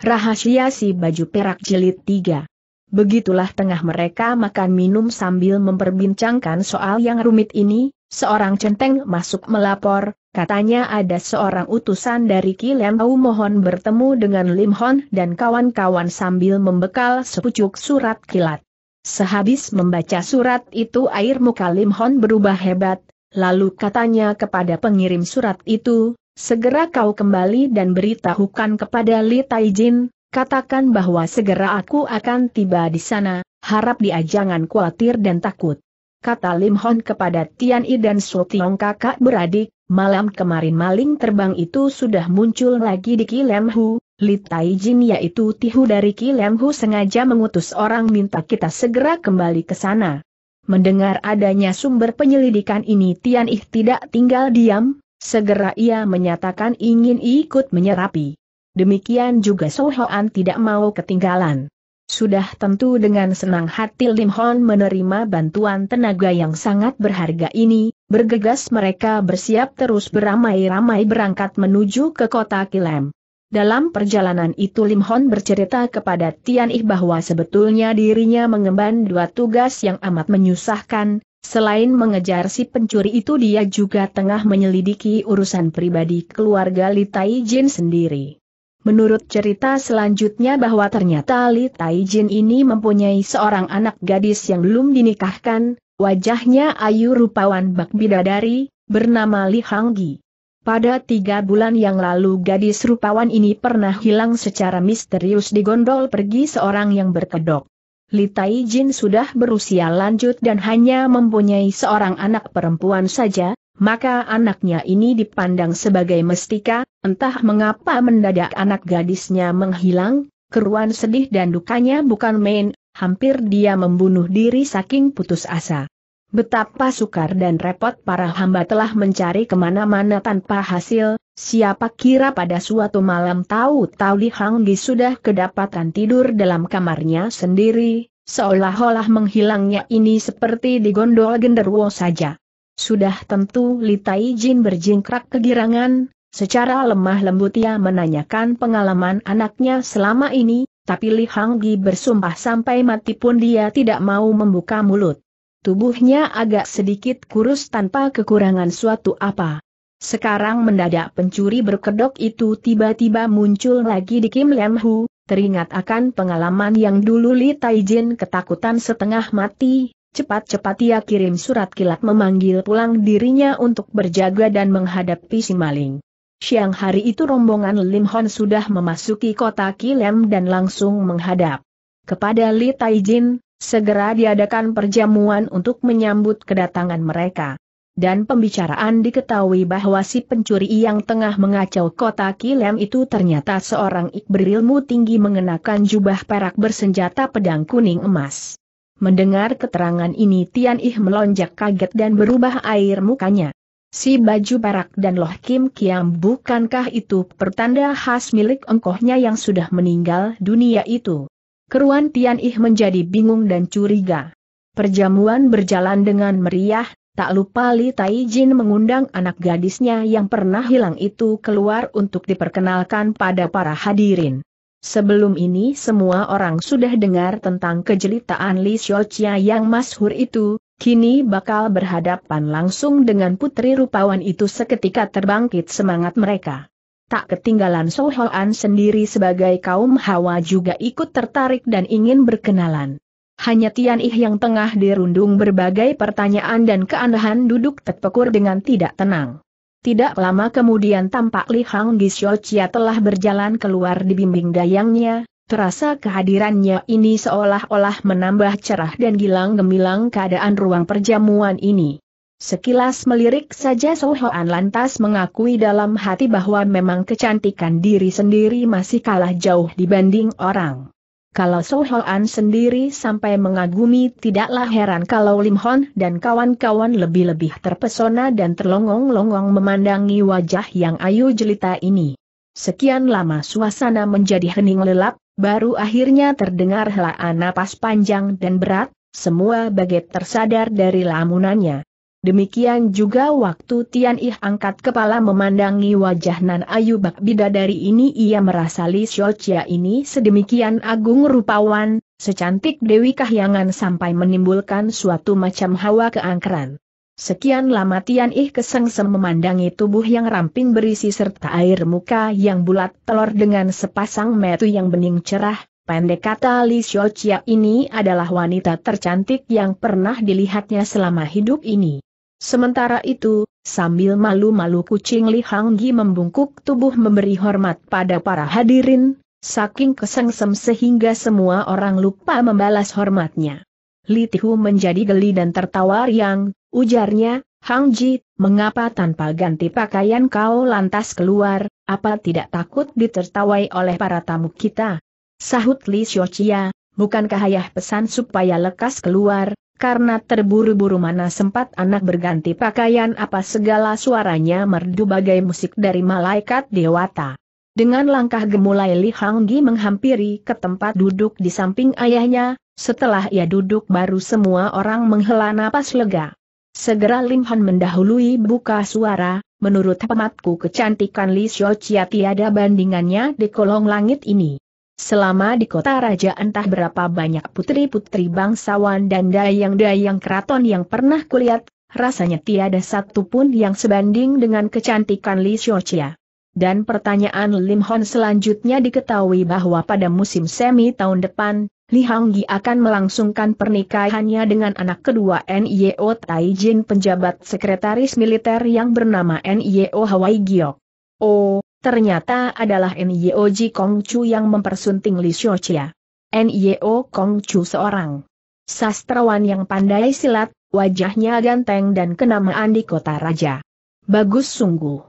Rahasia si baju perak Jelit 3. Begitulah tengah mereka makan minum sambil memperbincangkan soal yang rumit ini, seorang centeng masuk melapor, katanya ada seorang utusan dari Kilemau mohon bertemu dengan Lim Hon dan kawan-kawan sambil membekal sepucuk surat kilat. Sehabis membaca surat itu air muka Lim Hon berubah hebat, lalu katanya kepada pengirim surat itu, Segera kau kembali dan beritahukan kepada Li Taijin, katakan bahwa segera aku akan tiba di sana, harap dia jangan khawatir dan takut. Kata Lim Hon kepada Tian Yi dan Su Tiong kakak beradik, malam kemarin maling terbang itu sudah muncul lagi di Kilem Hu, Li Taijin yaitu Tihu dari Kilem Hu sengaja mengutus orang minta kita segera kembali ke sana. Mendengar adanya sumber penyelidikan ini Tian Yi tidak tinggal diam, Segera ia menyatakan ingin ikut menyerapi. Demikian juga Sohoan tidak mau ketinggalan. Sudah tentu dengan senang hati Lim Hon menerima bantuan tenaga yang sangat berharga ini, bergegas mereka bersiap terus beramai-ramai berangkat menuju ke kota Kilem. Dalam perjalanan itu Lim Hon bercerita kepada Tian Ih bahwa sebetulnya dirinya mengemban dua tugas yang amat menyusahkan, Selain mengejar si pencuri itu dia juga tengah menyelidiki urusan pribadi keluarga Li Taijin sendiri. Menurut cerita selanjutnya bahwa ternyata Li Taijin ini mempunyai seorang anak gadis yang belum dinikahkan, wajahnya ayu rupawan bak bidadari, bernama Li Hanggi. Pada tiga bulan yang lalu gadis rupawan ini pernah hilang secara misterius digondol pergi seorang yang berkedok. Li Tai Jin sudah berusia lanjut dan hanya mempunyai seorang anak perempuan saja, maka anaknya ini dipandang sebagai mestika, entah mengapa mendadak anak gadisnya menghilang, keruan sedih dan dukanya bukan main, hampir dia membunuh diri saking putus asa. Betapa sukar dan repot para hamba telah mencari kemana-mana tanpa hasil, siapa kira pada suatu malam tahu-tahu Li Hanggi sudah kedapatan tidur dalam kamarnya sendiri, Seolah-olah menghilangnya ini seperti digondol genderuwo saja. Sudah tentu Li Tai Jin berjingkrak kegirangan, secara lemah lembut ia menanyakan pengalaman anaknya selama ini, tapi Li Gi bersumpah sampai mati pun dia tidak mau membuka mulut. Tubuhnya agak sedikit kurus tanpa kekurangan suatu apa. Sekarang mendadak pencuri berkedok itu tiba-tiba muncul lagi di Kim Lam Hu, teringat akan pengalaman yang dulu Li Taijin ketakutan setengah mati, cepat-cepat ia kirim surat kilat memanggil pulang dirinya untuk berjaga dan menghadapi si maling. Siang hari itu rombongan Lim Hon sudah memasuki kota Kilem dan langsung menghadap kepada Li Taijin, segera diadakan perjamuan untuk menyambut kedatangan mereka dan pembicaraan diketahui bahwa si pencuri yang tengah mengacau kota Kilem itu ternyata seorang ik berilmu tinggi mengenakan jubah perak bersenjata pedang kuning emas. Mendengar keterangan ini Tian Ih melonjak kaget dan berubah air mukanya. Si baju perak dan loh Kim Kiam bukankah itu pertanda khas milik engkohnya yang sudah meninggal dunia itu? Keruan Tian Ih menjadi bingung dan curiga. Perjamuan berjalan dengan meriah, Tak lupa Li Taijin mengundang anak gadisnya yang pernah hilang itu keluar untuk diperkenalkan pada para hadirin. Sebelum ini semua orang sudah dengar tentang kejelitaan Li Xiaoqia yang masyhur itu, kini bakal berhadapan langsung dengan putri rupawan itu seketika terbangkit semangat mereka. Tak ketinggalan Sohoan sendiri sebagai kaum Hawa juga ikut tertarik dan ingin berkenalan hanya Tian Ih yang tengah dirundung berbagai pertanyaan dan keanehan duduk terpekur dengan tidak tenang. Tidak lama kemudian tampak Li Hang Gishochia telah berjalan keluar di bimbing dayangnya, terasa kehadirannya ini seolah-olah menambah cerah dan gilang gemilang keadaan ruang perjamuan ini. Sekilas melirik saja Sohoan lantas mengakui dalam hati bahwa memang kecantikan diri sendiri masih kalah jauh dibanding orang. Kalau Sohoan sendiri sampai mengagumi tidaklah heran kalau Lim Hon dan kawan-kawan lebih-lebih terpesona dan terlongong-longong memandangi wajah yang ayu jelita ini. Sekian lama suasana menjadi hening lelap, baru akhirnya terdengar helaan napas panjang dan berat, semua bagai tersadar dari lamunannya. Demikian juga waktu Tian Ih angkat kepala memandangi wajah Nan Ayu Bak Bidadari ini ia merasa Li Xiaochia ini sedemikian agung rupawan, secantik Dewi Kahyangan sampai menimbulkan suatu macam hawa keangkeran. Sekian lama Tian Ih kesengsem memandangi tubuh yang ramping berisi serta air muka yang bulat telur dengan sepasang metu yang bening cerah, Pendek kata Li Xiaochia ini adalah wanita tercantik yang pernah dilihatnya selama hidup ini. Sementara itu, sambil malu-malu kucing Li Hanggi membungkuk tubuh memberi hormat pada para hadirin, saking kesengsem sehingga semua orang lupa membalas hormatnya. Li Tihu menjadi geli dan tertawa riang, ujarnya, Hangji, mengapa tanpa ganti pakaian kau lantas keluar, apa tidak takut ditertawai oleh para tamu kita? Sahut Li Xiuqia, bukankah ayah pesan supaya lekas keluar, karena terburu-buru mana sempat anak berganti pakaian apa segala suaranya merdu bagai musik dari malaikat dewata. Dengan langkah gemulai Li Hanggi menghampiri ke tempat duduk di samping ayahnya, setelah ia duduk baru semua orang menghela napas lega. Segera Lim Han mendahului buka suara, menurut pematku kecantikan Li Xiao Chia tiada bandingannya di kolong langit ini. Selama di kota raja entah berapa banyak putri-putri bangsawan dan dayang-dayang keraton yang pernah kulihat, rasanya tiada satupun yang sebanding dengan kecantikan Li Xiaoqia. Dan pertanyaan Lim Hon selanjutnya diketahui bahwa pada musim semi tahun depan, Li Hanggi akan melangsungkan pernikahannya dengan anak kedua NIO Taijin penjabat sekretaris militer yang bernama NIO Hawaii Giok. Oh, Ternyata adalah Nio Ji Kong Chu yang mempersunting Li Chia. Nio Kong Chu seorang sastrawan yang pandai silat, wajahnya ganteng dan kenamaan di kota raja. Bagus sungguh.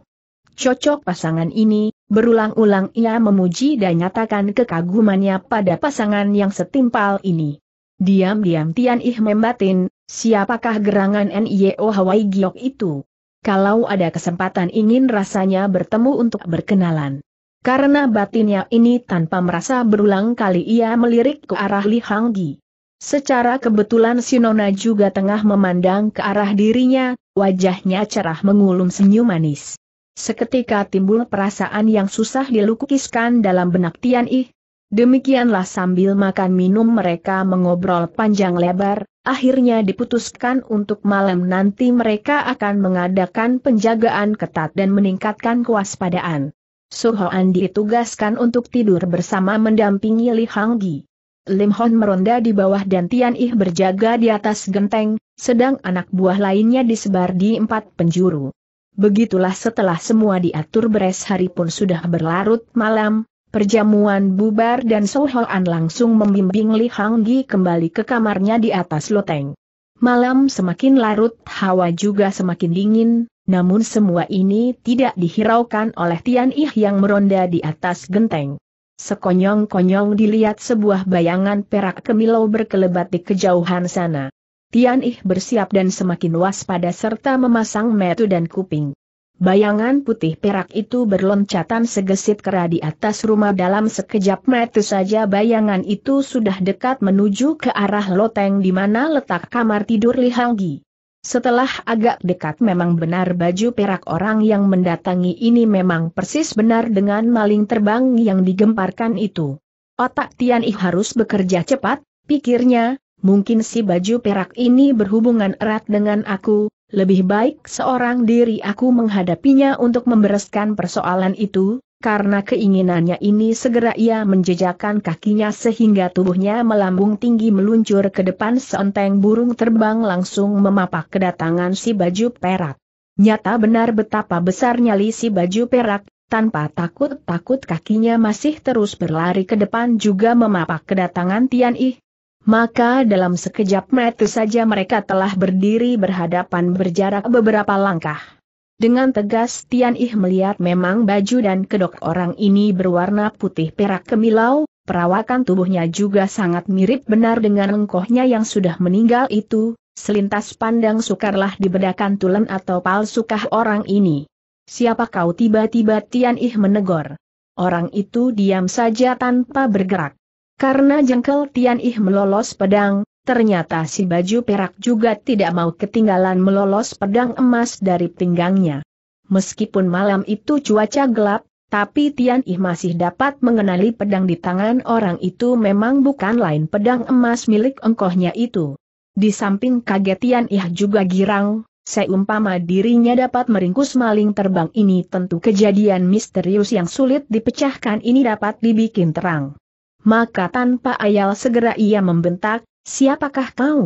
Cocok pasangan ini, berulang-ulang ia memuji dan nyatakan kekagumannya pada pasangan yang setimpal ini. Diam-diam Tian Ih membatin, siapakah gerangan Nio Hawaii Giok itu? kalau ada kesempatan ingin rasanya bertemu untuk berkenalan. Karena batinnya ini tanpa merasa berulang kali ia melirik ke arah Li Hanggi. Secara kebetulan Sinona juga tengah memandang ke arah dirinya, wajahnya cerah mengulum senyum manis. Seketika timbul perasaan yang susah dilukiskan dalam benak Tian Ih. Demikianlah sambil makan minum mereka mengobrol panjang lebar, Akhirnya diputuskan untuk malam nanti mereka akan mengadakan penjagaan ketat dan meningkatkan kewaspadaan. Andi ditugaskan untuk tidur bersama mendampingi Li Hanggi. Lim Hon meronda di bawah dan Tian Ih berjaga di atas genteng, sedang anak buah lainnya disebar di empat penjuru. Begitulah setelah semua diatur beres hari pun sudah berlarut malam, Perjamuan bubar dan Sohoan langsung membimbing Li Hanggi kembali ke kamarnya di atas loteng. Malam semakin larut, hawa juga semakin dingin, namun semua ini tidak dihiraukan oleh Tian Ih yang meronda di atas genteng. Sekonyong-konyong dilihat sebuah bayangan perak kemilau berkelebat di kejauhan sana. Tian Ih bersiap dan semakin waspada serta memasang metu dan kuping. Bayangan putih perak itu berloncatan segesit kera di atas rumah dalam sekejap mata saja bayangan itu sudah dekat menuju ke arah loteng di mana letak kamar tidur Li Hanggi. Setelah agak dekat memang benar baju perak orang yang mendatangi ini memang persis benar dengan maling terbang yang digemparkan itu. Otak Tian I harus bekerja cepat, pikirnya, mungkin si baju perak ini berhubungan erat dengan aku, lebih baik seorang diri aku menghadapinya untuk membereskan persoalan itu, karena keinginannya ini segera ia menjejakkan kakinya sehingga tubuhnya melambung tinggi meluncur ke depan seenteng burung terbang langsung memapak kedatangan si baju perak. Nyata benar betapa besar nyali si baju perak, tanpa takut-takut kakinya masih terus berlari ke depan juga memapak kedatangan Tian Yi. Maka dalam sekejap mata saja mereka telah berdiri berhadapan berjarak beberapa langkah. Dengan tegas Tian Ih melihat memang baju dan kedok orang ini berwarna putih perak kemilau, perawakan tubuhnya juga sangat mirip benar dengan engkohnya yang sudah meninggal itu, selintas pandang sukarlah dibedakan tulen atau palsukah orang ini. Siapa kau tiba-tiba Tian Ih menegur. Orang itu diam saja tanpa bergerak. Karena jengkel Tian Ih melolos pedang, ternyata si baju perak juga tidak mau ketinggalan melolos pedang emas dari pinggangnya. Meskipun malam itu cuaca gelap, tapi Tian Ih masih dapat mengenali pedang di tangan orang itu memang bukan lain pedang emas milik engkohnya itu. Di samping kaget Tian Ih juga girang, seumpama dirinya dapat meringkus maling terbang ini tentu kejadian misterius yang sulit dipecahkan ini dapat dibikin terang maka tanpa ayal segera ia membentak, siapakah kau?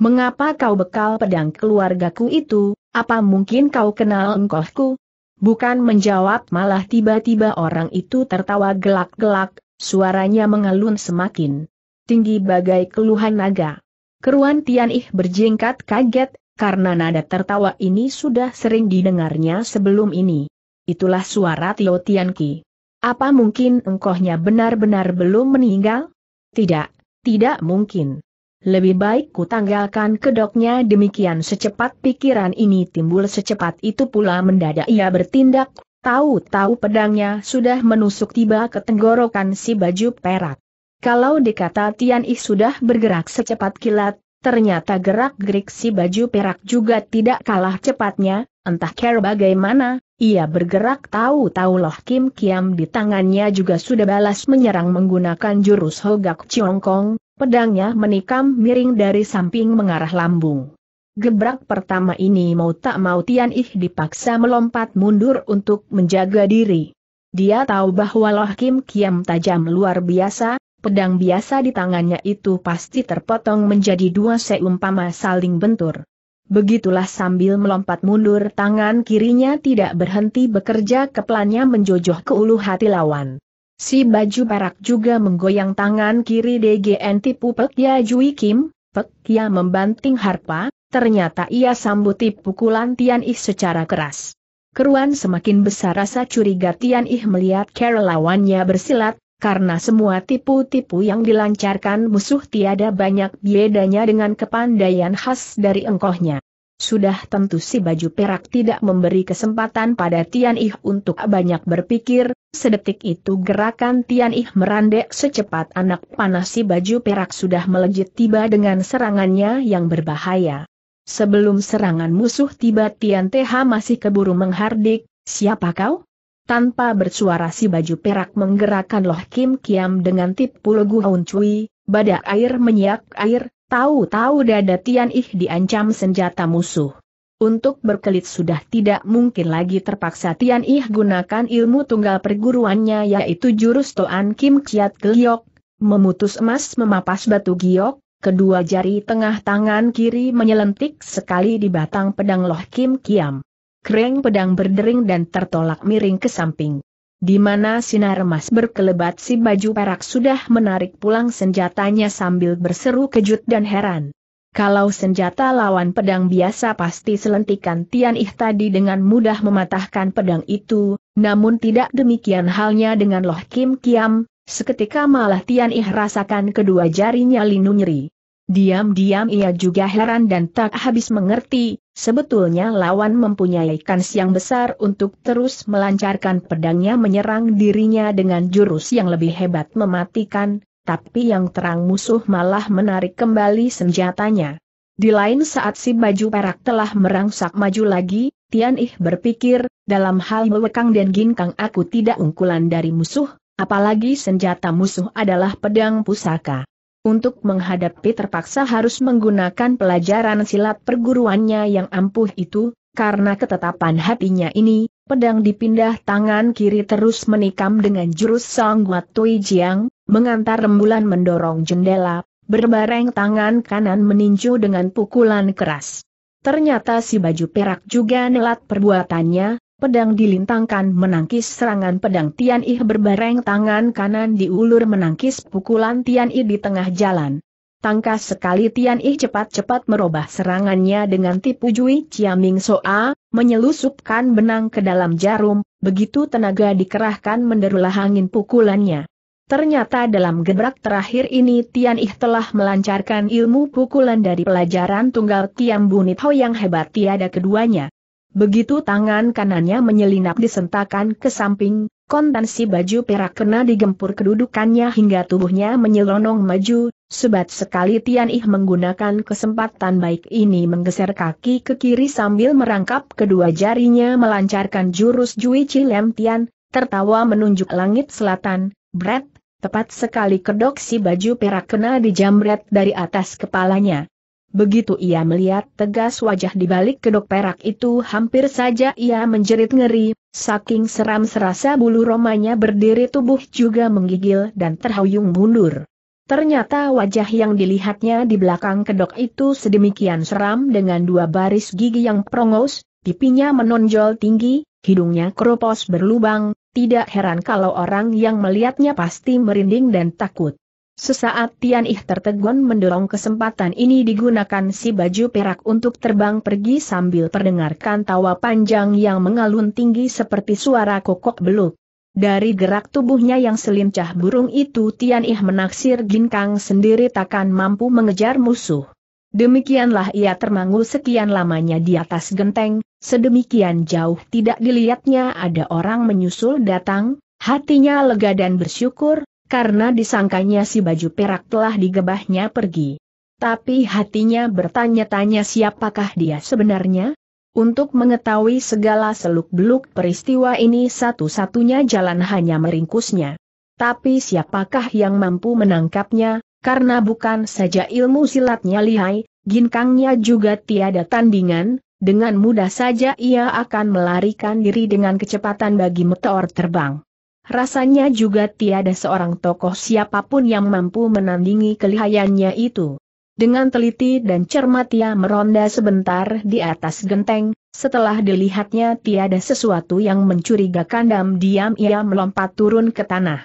Mengapa kau bekal pedang keluargaku itu, apa mungkin kau kenal engkohku? Bukan menjawab malah tiba-tiba orang itu tertawa gelak-gelak, suaranya mengalun semakin tinggi bagai keluhan naga. Keruan Tian Ih berjingkat kaget, karena nada tertawa ini sudah sering didengarnya sebelum ini. Itulah suara Tio Tian Ki. Apa mungkin engkohnya benar-benar belum meninggal? Tidak, tidak mungkin. Lebih baik ku tanggalkan kedoknya demikian secepat pikiran ini timbul secepat itu pula mendadak ia bertindak, tahu-tahu pedangnya sudah menusuk tiba ke tenggorokan si baju perak. Kalau dikata Tian Ih sudah bergerak secepat kilat, ternyata gerak-gerik si baju perak juga tidak kalah cepatnya, entah care bagaimana, ia bergerak tahu-tahu Loh Kim Kiam di tangannya juga sudah balas menyerang menggunakan jurus Hogak Ciongkong, pedangnya menikam miring dari samping mengarah lambung. Gebrak pertama ini mau tak mau Tian Ih dipaksa melompat mundur untuk menjaga diri. Dia tahu bahwa Loh Kim Kiam tajam luar biasa, pedang biasa di tangannya itu pasti terpotong menjadi dua seumpama saling bentur. Begitulah sambil melompat mundur tangan kirinya tidak berhenti bekerja kepelannya menjojoh ke ulu hati lawan. Si baju perak juga menggoyang tangan kiri DGN tipu Pek Ya Jui Kim, Pek Ya membanting harpa, ternyata ia sambuti pukulan Tian Ih secara keras. Keruan semakin besar rasa curiga Tian Ih melihat cara lawannya bersilat, karena semua tipu-tipu yang dilancarkan musuh tiada banyak bedanya dengan kepandaian khas dari engkohnya. Sudah tentu si baju perak tidak memberi kesempatan pada Tian Ih untuk banyak berpikir, sedetik itu gerakan Tian Ih merandek secepat anak panah si baju perak sudah melejit tiba dengan serangannya yang berbahaya. Sebelum serangan musuh tiba Tian TH masih keburu menghardik, siapa kau? Tanpa bersuara si baju perak menggerakkan loh Kim Kiam dengan tip legu Haun Cui, badak air menyiak air, tahu-tahu dada Tian Ih diancam senjata musuh. Untuk berkelit sudah tidak mungkin lagi terpaksa Tian Ih gunakan ilmu tunggal perguruannya yaitu jurus Toan Kim Kiat Geliok, memutus emas memapas batu giok, kedua jari tengah tangan kiri menyelentik sekali di batang pedang Loh Kim Kiam. Kreng pedang berdering dan tertolak miring ke samping. Di mana sinar emas berkelebat si baju perak sudah menarik pulang senjatanya sambil berseru kejut dan heran. Kalau senjata lawan pedang biasa pasti selentikan Tian Ih tadi dengan mudah mematahkan pedang itu, namun tidak demikian halnya dengan Loh Kim Kiam, seketika malah Tian Ih rasakan kedua jarinya linu nyeri. Diam-diam ia juga heran dan tak habis mengerti, sebetulnya lawan mempunyai kans yang besar untuk terus melancarkan pedangnya menyerang dirinya dengan jurus yang lebih hebat mematikan, tapi yang terang musuh malah menarik kembali senjatanya. Di lain saat si baju perak telah merangsak maju lagi, Tian Ih berpikir, dalam hal mewekang dan ginkang aku tidak unggulan dari musuh, apalagi senjata musuh adalah pedang pusaka. Untuk menghadapi terpaksa harus menggunakan pelajaran silat perguruannya yang ampuh itu, karena ketetapan hatinya ini, pedang dipindah tangan kiri terus menikam dengan jurus Song Guat Tui Jiang, mengantar rembulan mendorong jendela, berbareng tangan kanan meninju dengan pukulan keras. Ternyata si baju perak juga nelat perbuatannya, pedang dilintangkan menangkis serangan pedang Tian Ih berbareng tangan kanan diulur menangkis pukulan Tian Ih di tengah jalan. Tangkas sekali Tian Ih cepat-cepat merubah serangannya dengan tipu jui Chiaming Soa, menyelusupkan benang ke dalam jarum, begitu tenaga dikerahkan menderulah angin pukulannya. Ternyata dalam gebrak terakhir ini Tian Ih telah melancarkan ilmu pukulan dari pelajaran tunggal Tian Bunit Ho yang hebat tiada keduanya. Begitu tangan kanannya menyelinap disentakan ke samping, kontansi baju perak kena digempur kedudukannya hingga tubuhnya menyelonong maju, sebat sekali Tian Ih menggunakan kesempatan baik ini menggeser kaki ke kiri sambil merangkap kedua jarinya melancarkan jurus Jui Lem Tian, tertawa menunjuk langit selatan, Brett, tepat sekali kedok si baju perak kena dijamret dari atas kepalanya. Begitu ia melihat tegas wajah di balik kedok perak itu hampir saja ia menjerit ngeri, saking seram serasa bulu romanya berdiri tubuh juga menggigil dan terhuyung mundur. Ternyata wajah yang dilihatnya di belakang kedok itu sedemikian seram dengan dua baris gigi yang prongos, pipinya menonjol tinggi, hidungnya keropos berlubang, tidak heran kalau orang yang melihatnya pasti merinding dan takut. Sesaat Tian Ih tertegun mendorong kesempatan ini digunakan si baju perak untuk terbang pergi sambil perdengarkan tawa panjang yang mengalun tinggi seperti suara kokok beluk. Dari gerak tubuhnya yang selincah burung itu Tian Ih menaksir Ginkang sendiri takkan mampu mengejar musuh. Demikianlah ia termangu sekian lamanya di atas genteng, sedemikian jauh tidak dilihatnya ada orang menyusul datang, hatinya lega dan bersyukur, karena disangkanya si baju perak telah digebahnya pergi. Tapi hatinya bertanya-tanya siapakah dia sebenarnya? Untuk mengetahui segala seluk-beluk peristiwa ini satu-satunya jalan hanya meringkusnya. Tapi siapakah yang mampu menangkapnya, karena bukan saja ilmu silatnya lihai, ginkangnya juga tiada tandingan, dengan mudah saja ia akan melarikan diri dengan kecepatan bagi meteor terbang. Rasanya juga tiada seorang tokoh siapapun yang mampu menandingi kelihayannya itu. Dengan teliti dan cermat ia meronda sebentar di atas genteng, setelah dilihatnya tiada sesuatu yang mencurigakan diam-diam ia melompat turun ke tanah.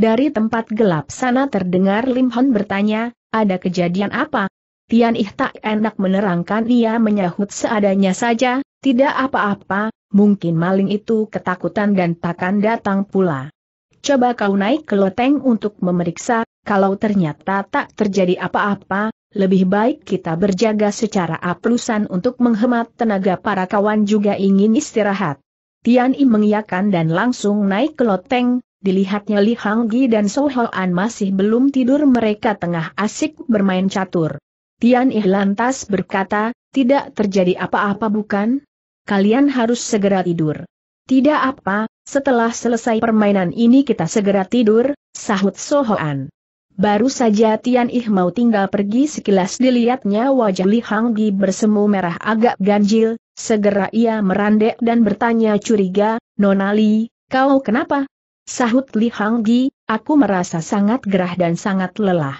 Dari tempat gelap sana terdengar Lim Hon bertanya, ada kejadian apa? Tian Ih tak enak menerangkan ia menyahut seadanya saja, tidak apa-apa, mungkin maling itu ketakutan dan takkan datang pula. Coba kau naik ke loteng untuk memeriksa, kalau ternyata tak terjadi apa-apa, lebih baik kita berjaga secara aplusan untuk menghemat tenaga para kawan juga ingin istirahat. Tian Yi mengiyakan dan langsung naik ke loteng, dilihatnya Li Hanggi dan So An masih belum tidur mereka tengah asik bermain catur. Tian Yi lantas berkata, tidak terjadi apa-apa bukan? kalian harus segera tidur. Tidak apa, setelah selesai permainan ini kita segera tidur, sahut Sohoan. Baru saja Tian Ih mau tinggal pergi sekilas dilihatnya wajah Li Hang Gi bersemu merah agak ganjil, segera ia merandek dan bertanya curiga, Nona Li, kau kenapa? Sahut Li Hang Gi, aku merasa sangat gerah dan sangat lelah.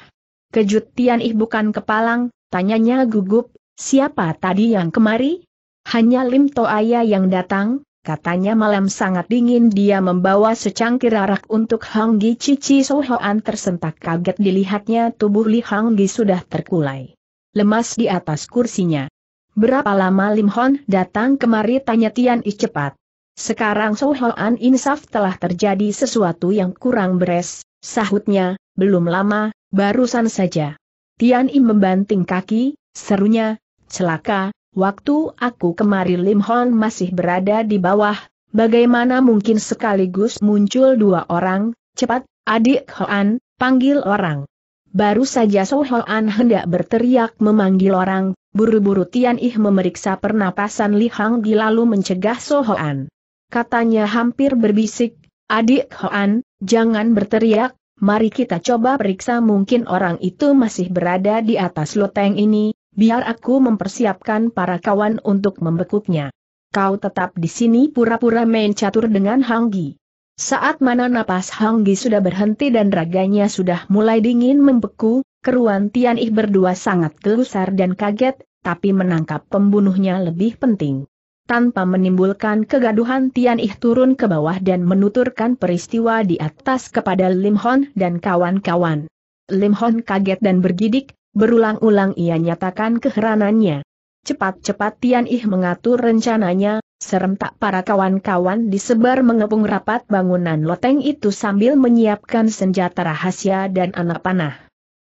Kejut Tian Ih bukan kepalang, tanyanya gugup, siapa tadi yang kemari? Hanya Lim Toaya yang datang, katanya malam sangat dingin dia membawa secangkir arak untuk Hang Gi Cici Sohoan tersentak kaget dilihatnya tubuh Li Hang Gi sudah terkulai. Lemas di atas kursinya. Berapa lama Lim Hon datang kemari tanya Tian I cepat. Sekarang Sohoan insaf telah terjadi sesuatu yang kurang beres, sahutnya, belum lama, barusan saja. Tian I membanting kaki, serunya, celaka, Waktu aku kemari Lim Hon masih berada di bawah, bagaimana mungkin sekaligus muncul dua orang, cepat, adik Hoan, panggil orang. Baru saja So Hoan hendak berteriak memanggil orang, buru-buru Tian Ih memeriksa pernapasan Li Hang Di lalu mencegah So Hoan. Katanya hampir berbisik, adik Hoan, jangan berteriak, mari kita coba periksa mungkin orang itu masih berada di atas loteng ini, biar aku mempersiapkan para kawan untuk membekuknya. Kau tetap di sini pura-pura main catur dengan Hanggi. Saat mana napas Hanggi sudah berhenti dan raganya sudah mulai dingin membeku, keruan Tian Ih berdua sangat gelusar dan kaget, tapi menangkap pembunuhnya lebih penting. Tanpa menimbulkan kegaduhan Tian Ih turun ke bawah dan menuturkan peristiwa di atas kepada Lim Hon dan kawan-kawan. Lim Hon kaget dan bergidik, Berulang-ulang ia nyatakan keheranannya. Cepat-cepat Tian Ih mengatur rencananya, serentak para kawan-kawan disebar mengepung rapat bangunan loteng itu sambil menyiapkan senjata rahasia dan anak panah.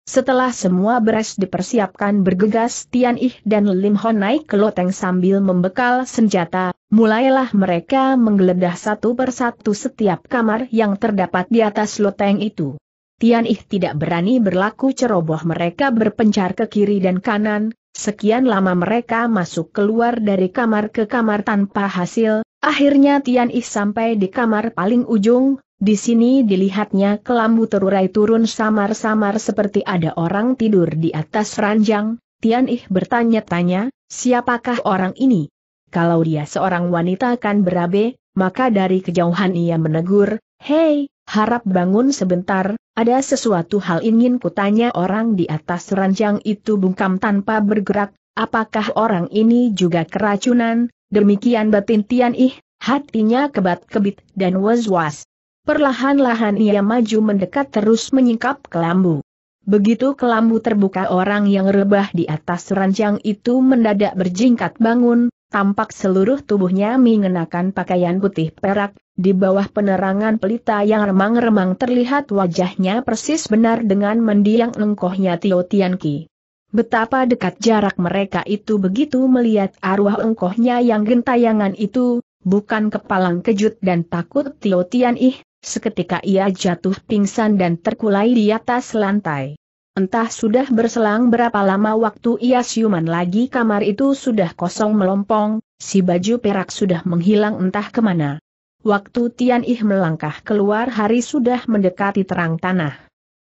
Setelah semua beres dipersiapkan bergegas Tian Ih dan Lim Hon naik ke loteng sambil membekal senjata, mulailah mereka menggeledah satu persatu setiap kamar yang terdapat di atas loteng itu. Tian Ih tidak berani berlaku ceroboh mereka berpencar ke kiri dan kanan, sekian lama mereka masuk keluar dari kamar ke kamar tanpa hasil, akhirnya Tian Ih sampai di kamar paling ujung, di sini dilihatnya kelambu terurai turun samar-samar seperti ada orang tidur di atas ranjang, Tian Ih bertanya-tanya, siapakah orang ini? Kalau dia seorang wanita kan berabe, maka dari kejauhan ia menegur, Hei, harap bangun sebentar, ada sesuatu hal ingin kutanya orang di atas ranjang itu bungkam tanpa bergerak, apakah orang ini juga keracunan, demikian batin Tian Ih, hatinya kebat-kebit dan was-was. Perlahan-lahan ia maju mendekat terus menyingkap kelambu. Begitu kelambu terbuka orang yang rebah di atas ranjang itu mendadak berjingkat bangun, tampak seluruh tubuhnya mengenakan pakaian putih perak, di bawah penerangan pelita yang remang-remang terlihat wajahnya persis benar dengan mendiang engkohnya Tio Tianqi. Betapa dekat jarak mereka itu begitu melihat arwah engkohnya yang gentayangan itu, bukan kepalang kejut dan takut Tio Tianqi, seketika ia jatuh pingsan dan terkulai di atas lantai. Entah sudah berselang berapa lama waktu ia siuman lagi kamar itu sudah kosong melompong, si baju perak sudah menghilang entah kemana. Waktu Tian Ih melangkah keluar hari sudah mendekati terang tanah.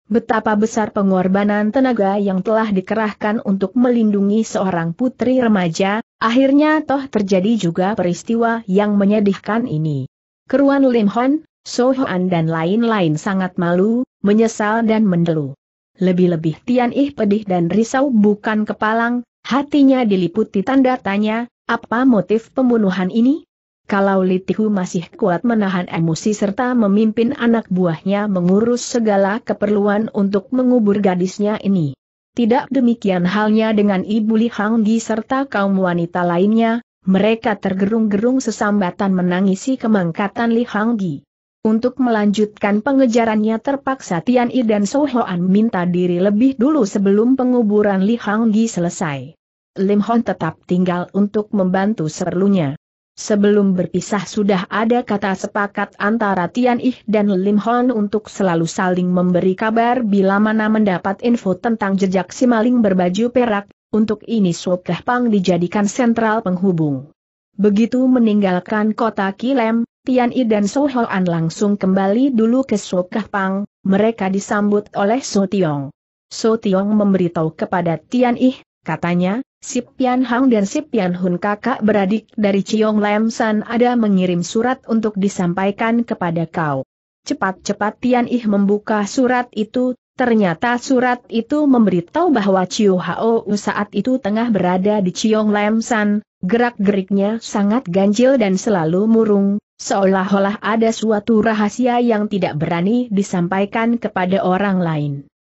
Betapa besar pengorbanan tenaga yang telah dikerahkan untuk melindungi seorang putri remaja, akhirnya toh terjadi juga peristiwa yang menyedihkan ini. Keruan Lim Hon, So Hoan dan lain-lain sangat malu, menyesal dan mendelu. Lebih-lebih Tian Ih pedih dan risau bukan kepalang, hatinya diliputi tanda tanya, apa motif pembunuhan ini? Kalau Litihu masih kuat menahan emosi serta memimpin anak buahnya mengurus segala keperluan untuk mengubur gadisnya ini. Tidak demikian halnya dengan Ibu Li Hanggi serta kaum wanita lainnya, mereka tergerung-gerung sesambatan menangisi kemangkatan Li Hanggi. Untuk melanjutkan pengejarannya terpaksa Tian I dan So Hoan minta diri lebih dulu sebelum penguburan Li Hanggi selesai. Lim Hon tetap tinggal untuk membantu seperlunya. Sebelum berpisah sudah ada kata sepakat antara Tian Ih dan Lim Hon untuk selalu saling memberi kabar bila mana mendapat info tentang jejak si maling berbaju perak, untuk ini Sopkah Pang dijadikan sentral penghubung. Begitu meninggalkan kota Kilem, Tian Ih dan So Hoan langsung kembali dulu ke Sopkah Pang, mereka disambut oleh So Tiong. So Tiong memberitahu kepada Tian Ih, katanya, Sip Pian Hang dan Sip Pian Hun kakak beradik dari Ciong Lam San ada mengirim surat untuk disampaikan kepada kau. Cepat-cepat Tian Ih membuka surat itu, ternyata surat itu memberitahu bahwa Chiu Hao saat itu tengah berada di Ciong Lam San, gerak-geriknya sangat ganjil dan selalu murung, seolah-olah ada suatu rahasia yang tidak berani disampaikan kepada orang lain.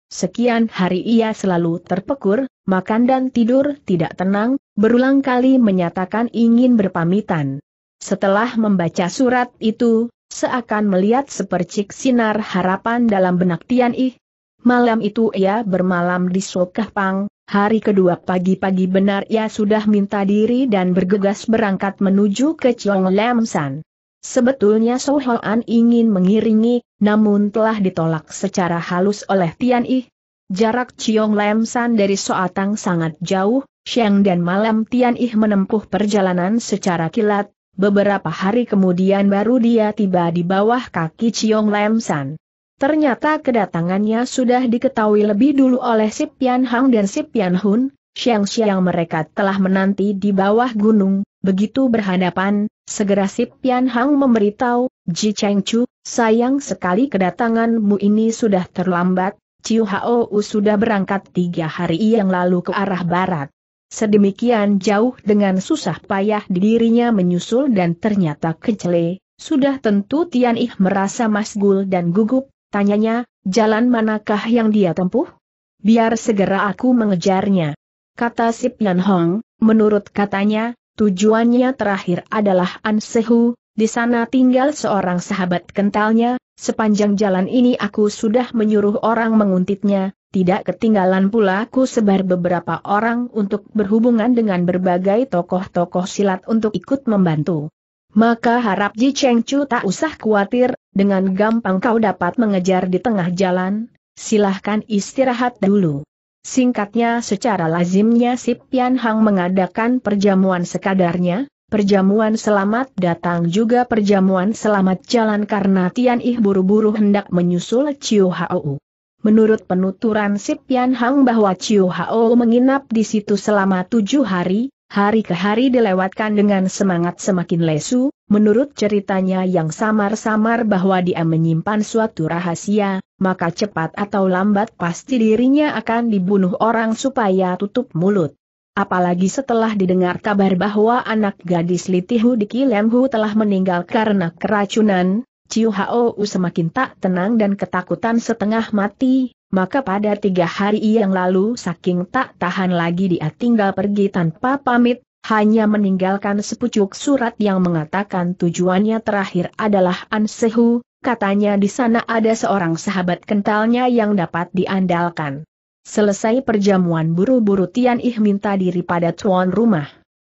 Sekian hari ia selalu terpekur, makan dan tidur tidak tenang, berulang kali menyatakan ingin berpamitan. Setelah membaca surat itu, seakan melihat sepercik sinar harapan dalam benak Tian Ih. Malam itu ia bermalam di Sokah Pang, hari kedua pagi-pagi benar ia sudah minta diri dan bergegas berangkat menuju ke Chong Lam San. Sebetulnya So Hoan ingin mengiringi, namun telah ditolak secara halus oleh Tian Yi. Jarak Chiong Lam San dari Soatang sangat jauh, Siang dan malam Tian Yi menempuh perjalanan secara kilat, beberapa hari kemudian baru dia tiba di bawah kaki Chiong Lam San. Ternyata kedatangannya sudah diketahui lebih dulu oleh Si Pian Hang dan Si Pian Hun, Siang-siang mereka telah menanti di bawah gunung, Begitu berhadapan, segera si Pian Hang memberitahu, Ji Cheng Chu, sayang sekali kedatanganmu ini sudah terlambat, Ciu U sudah berangkat tiga hari yang lalu ke arah barat. Sedemikian jauh dengan susah payah dirinya menyusul dan ternyata kecele, sudah tentu Tian Ih merasa masgul dan gugup, tanyanya, jalan manakah yang dia tempuh? Biar segera aku mengejarnya. Kata Sip Yan Hong, menurut katanya, Tujuannya terakhir adalah Ansehu, di sana tinggal seorang sahabat kentalnya, sepanjang jalan ini aku sudah menyuruh orang menguntitnya, tidak ketinggalan pula aku sebar beberapa orang untuk berhubungan dengan berbagai tokoh-tokoh silat untuk ikut membantu. Maka harap Ji Cheng Chu tak usah khawatir, dengan gampang kau dapat mengejar di tengah jalan, silahkan istirahat dulu. Singkatnya secara lazimnya si Pian Hang mengadakan perjamuan sekadarnya, perjamuan selamat datang juga perjamuan selamat jalan karena Tian Ih buru-buru hendak menyusul Chiu Hao. Menurut penuturan si Pian Hang bahwa Chiu Hao menginap di situ selama tujuh hari, hari ke hari dilewatkan dengan semangat semakin lesu, menurut ceritanya yang samar-samar bahwa dia menyimpan suatu rahasia, maka cepat atau lambat pasti dirinya akan dibunuh orang supaya tutup mulut. Apalagi setelah didengar kabar bahwa anak gadis Litihu di Kilemhu telah meninggal karena keracunan, Ciu Hou semakin tak tenang dan ketakutan setengah mati, maka pada tiga hari yang lalu saking tak tahan lagi dia tinggal pergi tanpa pamit, hanya meninggalkan sepucuk surat yang mengatakan tujuannya terakhir adalah Ansehu, katanya di sana ada seorang sahabat kentalnya yang dapat diandalkan. Selesai perjamuan buru-buru Tian Ih minta diri pada tuan rumah.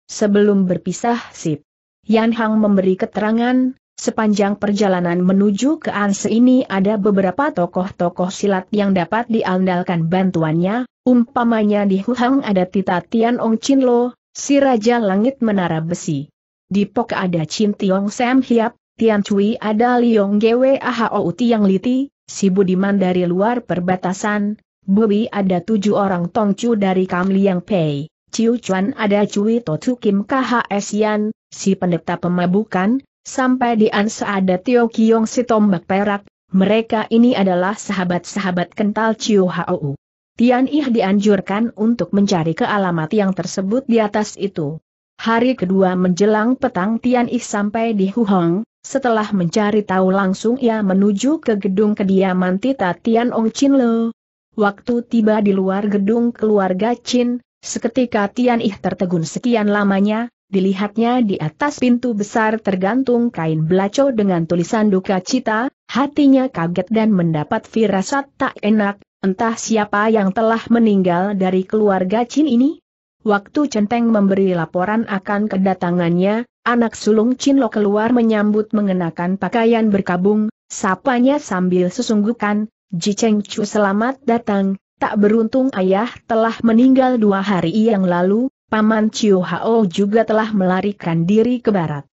Sebelum berpisah Sip, Yan Hang memberi keterangan, sepanjang perjalanan menuju ke Anse ini ada beberapa tokoh-tokoh silat yang dapat diandalkan bantuannya, umpamanya di Huhang ada Tita Tian Ong Chin Lo, si Raja Langit Menara Besi. Di Pok ada Chin Tiong Sam Hiap, Tian Cui ada Liong Gwe Ahou Tiang Liti, si Budiman dari luar perbatasan, Bui ada tujuh orang Tongcu dari Kam Liang Pei, Ciu Chuan ada Cui Totu Kim KHS Yan, si pendeta pemabukan, sampai di Ansa ada Tio Kiong si tombak perak, mereka ini adalah sahabat-sahabat kental Ciu Hou. Tian Ih dianjurkan untuk mencari ke alamat yang tersebut di atas itu. Hari kedua menjelang petang Tian Ih sampai di Huhong, setelah mencari tahu langsung ia menuju ke gedung kediaman Tita Tian Ong Chin Lo. Waktu tiba di luar gedung keluarga Chin, seketika Tian Ih tertegun sekian lamanya, dilihatnya di atas pintu besar tergantung kain belaco dengan tulisan duka cita, hatinya kaget dan mendapat firasat tak enak, entah siapa yang telah meninggal dari keluarga Chin ini. Waktu Centeng memberi laporan akan kedatangannya, Anak sulung Chinlo keluar menyambut mengenakan pakaian berkabung, sapanya sambil sesunggukan, Ji Cheng Chu selamat datang, tak beruntung ayah telah meninggal dua hari yang lalu, Paman Chiu Hao juga telah melarikan diri ke barat.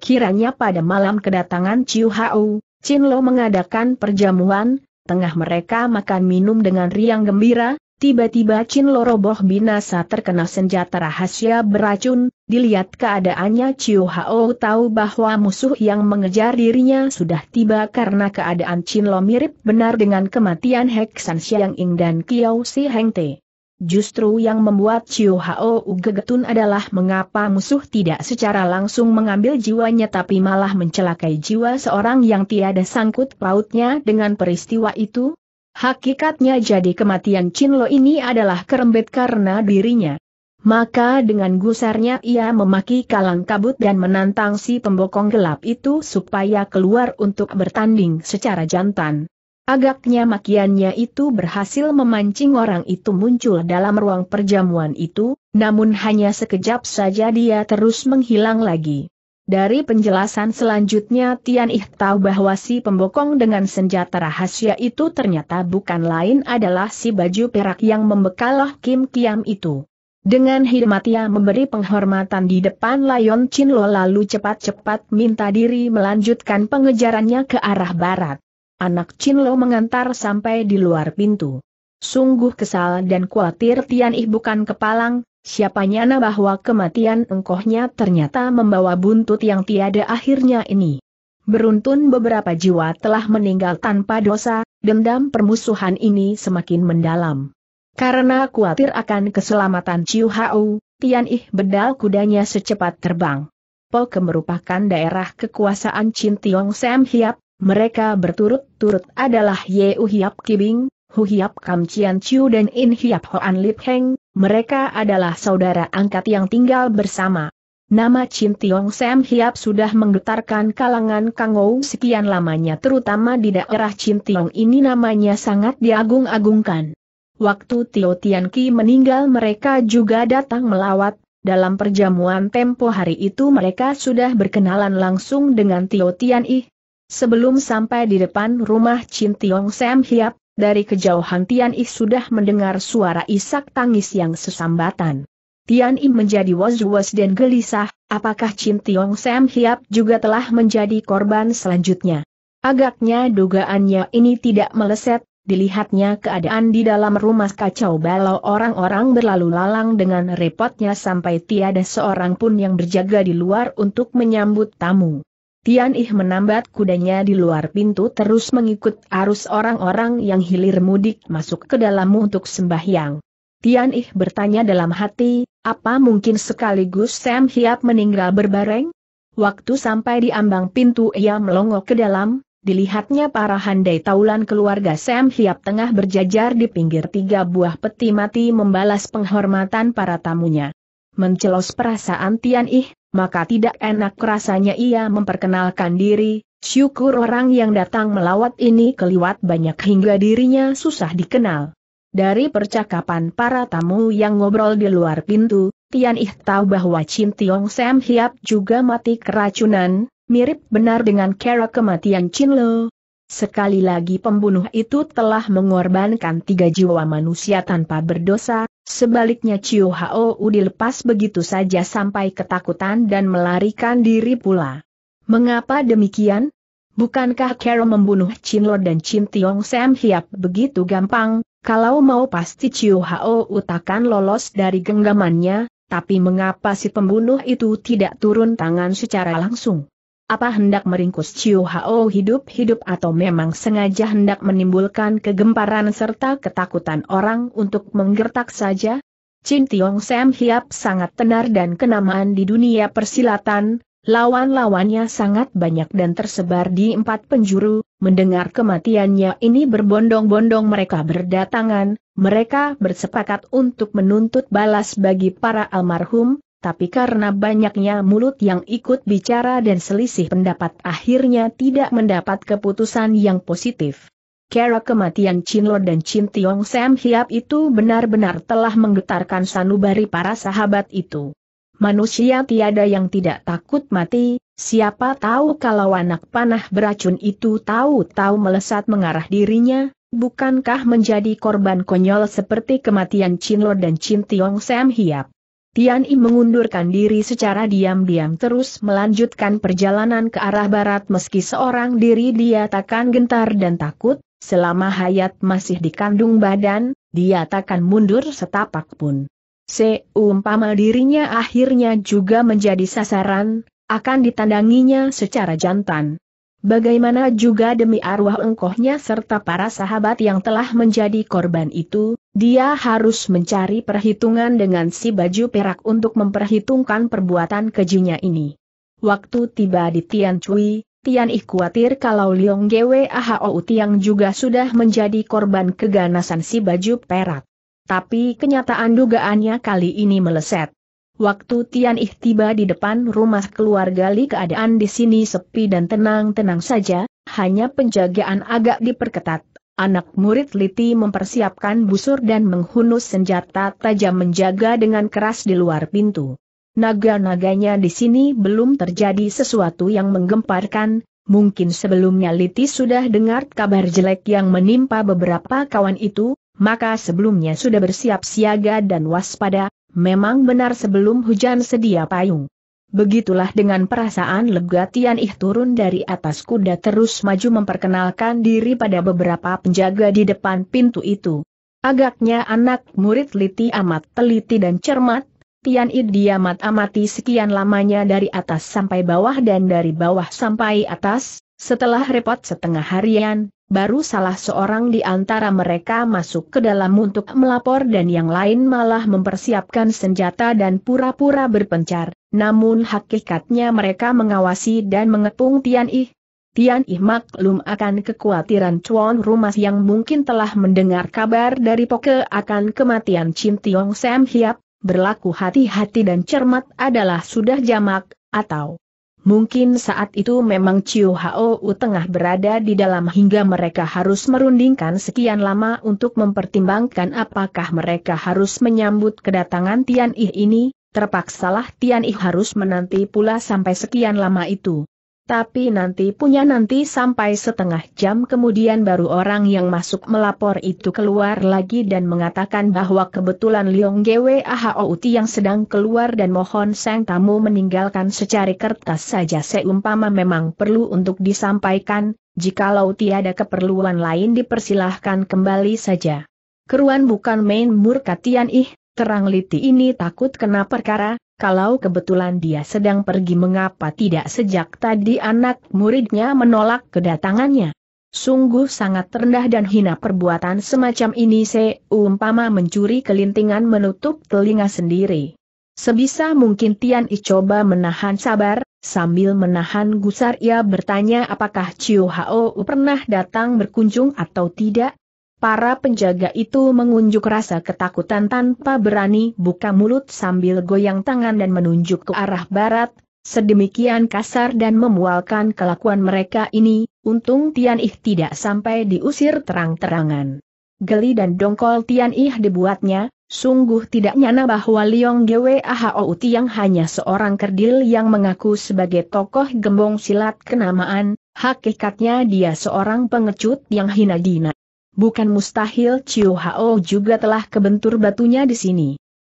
Kiranya pada malam kedatangan Chiu Hao, Chinlo mengadakan perjamuan, tengah mereka makan minum dengan riang gembira, Tiba-tiba Chin Loroboh binasa terkena senjata rahasia beracun, dilihat keadaannya Chiu Hao tahu bahwa musuh yang mengejar dirinya sudah tiba karena keadaan Chin Lo mirip benar dengan kematian Heksan Xiang Ing dan Kiao Si Heng Te. Justru yang membuat Chiu Hao gegetun adalah mengapa musuh tidak secara langsung mengambil jiwanya tapi malah mencelakai jiwa seorang yang tiada sangkut pautnya dengan peristiwa itu, Hakikatnya jadi kematian Chinlo ini adalah kerembet karena dirinya. Maka dengan gusarnya ia memaki kalang kabut dan menantang si pembokong gelap itu supaya keluar untuk bertanding secara jantan. Agaknya makiannya itu berhasil memancing orang itu muncul dalam ruang perjamuan itu, namun hanya sekejap saja dia terus menghilang lagi. Dari penjelasan selanjutnya Tian Ih tahu bahwa si pembokong dengan senjata rahasia itu ternyata bukan lain adalah si baju perak yang membekalah Kim Kiam itu. Dengan hormat ia memberi penghormatan di depan Lion Chin Lo lalu cepat-cepat minta diri melanjutkan pengejarannya ke arah barat. Anak Chin Lo mengantar sampai di luar pintu. Sungguh kesal dan khawatir Tian Ih bukan kepalang, Siapa nyana bahwa kematian engkohnya ternyata membawa buntut yang tiada akhirnya ini. Beruntun beberapa jiwa telah meninggal tanpa dosa, dendam permusuhan ini semakin mendalam. Karena khawatir akan keselamatan Ciu Hau, Tian Ih bedal kudanya secepat terbang. Poke merupakan daerah kekuasaan Chin Tiong Sam Hiap, mereka berturut-turut adalah Yeu Hiap Kibing, Hu Hiap Kam Cian Ciu dan In Hiap Hoan Lip Heng, mereka adalah saudara angkat yang tinggal bersama. Nama Chin Tiong Sam Hiap sudah menggetarkan kalangan Kangou sekian lamanya terutama di daerah Chin Tiong ini namanya sangat diagung-agungkan. Waktu Tio Tian Ki meninggal mereka juga datang melawat, dalam perjamuan tempo hari itu mereka sudah berkenalan langsung dengan Tio Tian Ih. Sebelum sampai di depan rumah Chin Tiong Sam Hiap, dari kejauhan Tian I sudah mendengar suara isak tangis yang sesambatan. Tian I menjadi was-was dan gelisah, apakah Chin Tiong Sam Hiap juga telah menjadi korban selanjutnya. Agaknya dugaannya ini tidak meleset, dilihatnya keadaan di dalam rumah kacau balau orang-orang berlalu lalang dengan repotnya sampai tiada seorang pun yang berjaga di luar untuk menyambut tamu. Tian Ih menambat kudanya di luar pintu terus mengikut arus orang-orang yang hilir mudik masuk ke dalam untuk sembahyang. Tian Ih bertanya dalam hati, apa mungkin sekaligus Sam Hiap meninggal berbareng? Waktu sampai di ambang pintu ia melongo ke dalam, dilihatnya para handai taulan keluarga Sam Hiap tengah berjajar di pinggir tiga buah peti mati membalas penghormatan para tamunya. Mencelos perasaan Tian Ih, maka tidak enak rasanya ia memperkenalkan diri, syukur orang yang datang melawat ini keliwat banyak hingga dirinya susah dikenal. Dari percakapan para tamu yang ngobrol di luar pintu, Tian Ih tahu bahwa Chin Tiong Sam Hiap juga mati keracunan, mirip benar dengan kera kematian Chin Lo. Sekali lagi pembunuh itu telah mengorbankan tiga jiwa manusia tanpa berdosa, Sebaliknya Chiu Hao dilepas begitu saja sampai ketakutan dan melarikan diri pula. Mengapa demikian? Bukankah Carol membunuh Chin Lo dan Chin Tiong Sam Hiap begitu gampang, kalau mau pasti Chiu Hao takkan lolos dari genggamannya, tapi mengapa si pembunuh itu tidak turun tangan secara langsung? Apa hendak meringkus Chiu Hao hidup-hidup atau memang sengaja hendak menimbulkan kegemparan serta ketakutan orang untuk menggertak saja? Chin Tiong Sam Hiap sangat tenar dan kenamaan di dunia persilatan, lawan-lawannya sangat banyak dan tersebar di empat penjuru, mendengar kematiannya ini berbondong-bondong mereka berdatangan, mereka bersepakat untuk menuntut balas bagi para almarhum, tapi karena banyaknya mulut yang ikut bicara dan selisih pendapat akhirnya tidak mendapat keputusan yang positif. Kera kematian Chin Lo dan Chin Tiong Sam Hiap itu benar-benar telah menggetarkan sanubari para sahabat itu. Manusia tiada yang tidak takut mati, siapa tahu kalau anak panah beracun itu tahu-tahu melesat mengarah dirinya, bukankah menjadi korban konyol seperti kematian Chin Lo dan Chin Tiong Sam Hiap. Tian Yi mengundurkan diri secara diam-diam terus melanjutkan perjalanan ke arah barat meski seorang diri dia takkan gentar dan takut, selama hayat masih dikandung badan, dia takkan mundur setapak pun. Seumpama dirinya akhirnya juga menjadi sasaran, akan ditandanginya secara jantan. Bagaimana juga demi arwah engkohnya serta para sahabat yang telah menjadi korban itu, dia harus mencari perhitungan dengan si baju perak untuk memperhitungkan perbuatan kejinya ini. Waktu tiba di Tian Cui, Tian Ih khawatir kalau Liong Gwe Ahao Tiang juga sudah menjadi korban keganasan si baju perak. Tapi kenyataan dugaannya kali ini meleset. Waktu Tian Ih tiba di depan rumah keluarga Li keadaan di sini sepi dan tenang-tenang saja, hanya penjagaan agak diperketat anak murid Liti mempersiapkan busur dan menghunus senjata tajam menjaga dengan keras di luar pintu. Naga-naganya di sini belum terjadi sesuatu yang menggemparkan, mungkin sebelumnya Liti sudah dengar kabar jelek yang menimpa beberapa kawan itu, maka sebelumnya sudah bersiap siaga dan waspada, memang benar sebelum hujan sedia payung. Begitulah dengan perasaan lega Tian Ih turun dari atas kuda terus maju memperkenalkan diri pada beberapa penjaga di depan pintu itu. Agaknya anak murid Liti amat teliti dan cermat, Tian Ih diamat amati sekian lamanya dari atas sampai bawah dan dari bawah sampai atas, setelah repot setengah harian, baru salah seorang di antara mereka masuk ke dalam untuk melapor dan yang lain malah mempersiapkan senjata dan pura-pura berpencar. Namun hakikatnya mereka mengawasi dan mengepung Tian Ih. Tian Ih maklum akan kekhawatiran Chuan Rumah yang mungkin telah mendengar kabar dari Poke akan kematian Chin Tiong Sam Hiap, berlaku hati-hati dan cermat adalah sudah jamak, atau mungkin saat itu memang Chiu Hao U tengah berada di dalam hingga mereka harus merundingkan sekian lama untuk mempertimbangkan apakah mereka harus menyambut kedatangan Tian Ih ini, terpaksalah Tian I harus menanti pula sampai sekian lama itu. Tapi nanti punya nanti sampai setengah jam kemudian baru orang yang masuk melapor itu keluar lagi dan mengatakan bahwa kebetulan Leong Gwe Ahouti yang sedang keluar dan mohon sang tamu meninggalkan secari kertas saja seumpama memang perlu untuk disampaikan, jikalau tiada keperluan lain dipersilahkan kembali saja. Keruan bukan main murka Tian Ih, terang Liti ini takut kena perkara, kalau kebetulan dia sedang pergi mengapa tidak sejak tadi anak muridnya menolak kedatangannya. Sungguh sangat rendah dan hina perbuatan semacam ini seumpama mencuri kelintingan menutup telinga sendiri. Sebisa mungkin Tian I coba menahan sabar, sambil menahan gusar ia bertanya apakah Ciu Hao pernah datang berkunjung atau tidak, Para penjaga itu mengunjuk rasa ketakutan tanpa berani buka mulut sambil goyang tangan dan menunjuk ke arah barat, Sedemikian kasar dan memualkan kelakuan mereka ini, untung Tian Ih tidak sampai diusir terang-terangan. Geli dan dongkol Tian Ih dibuatnya, sungguh tidak nyana bahwa Liong Gwe Ahou yang hanya seorang kerdil yang mengaku sebagai tokoh gembong silat kenamaan, hakikatnya dia seorang pengecut yang hina dina bukan mustahil Chiu Hao juga telah kebentur batunya di sini.